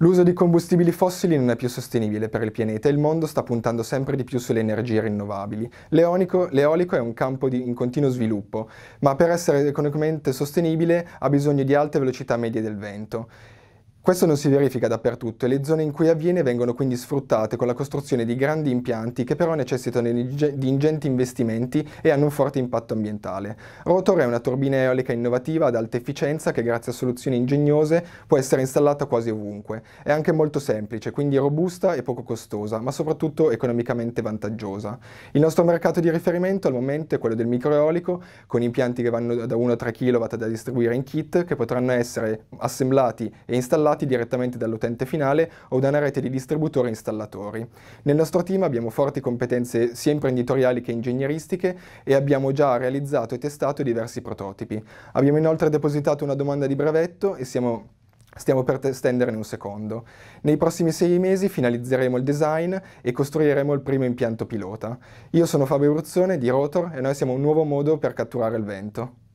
L'uso di combustibili fossili non è più sostenibile per il pianeta e il mondo sta puntando sempre di più sulle energie rinnovabili. L'eonico, l'eolico è un campo di, in continuo sviluppo, ma per essere economicamente sostenibile ha bisogno di alte velocità medie del vento. Questo non si verifica dappertutto e le zone in cui avviene vengono quindi sfruttate con la costruzione di grandi impianti che però necessitano di ingenti investimenti e hanno un forte impatto ambientale. Rotor è una turbina eolica innovativa ad alta efficienza che grazie a soluzioni ingegnose può essere installata quasi ovunque. È anche molto semplice, quindi robusta e poco costosa, ma soprattutto economicamente vantaggiosa. Il nostro mercato di riferimento al momento è quello del microeolico, con impianti che vanno da 1 a 3 kW da distribuire in kit, che potranno essere assemblati e installati dati direttamente dall'utente finale o da una rete di distributori e installatori. Nel nostro team abbiamo forti competenze sia imprenditoriali che ingegneristiche e abbiamo già realizzato e testato diversi prototipi. Abbiamo inoltre depositato una domanda di brevetto e siamo Stiamo per estenderne un secondo. Nei prossimi sei mesi finalizzeremo il design e costruiremo il primo impianto pilota. Io sono Fabio Bruzzone di Rotor e noi siamo un nuovo modo per catturare il vento.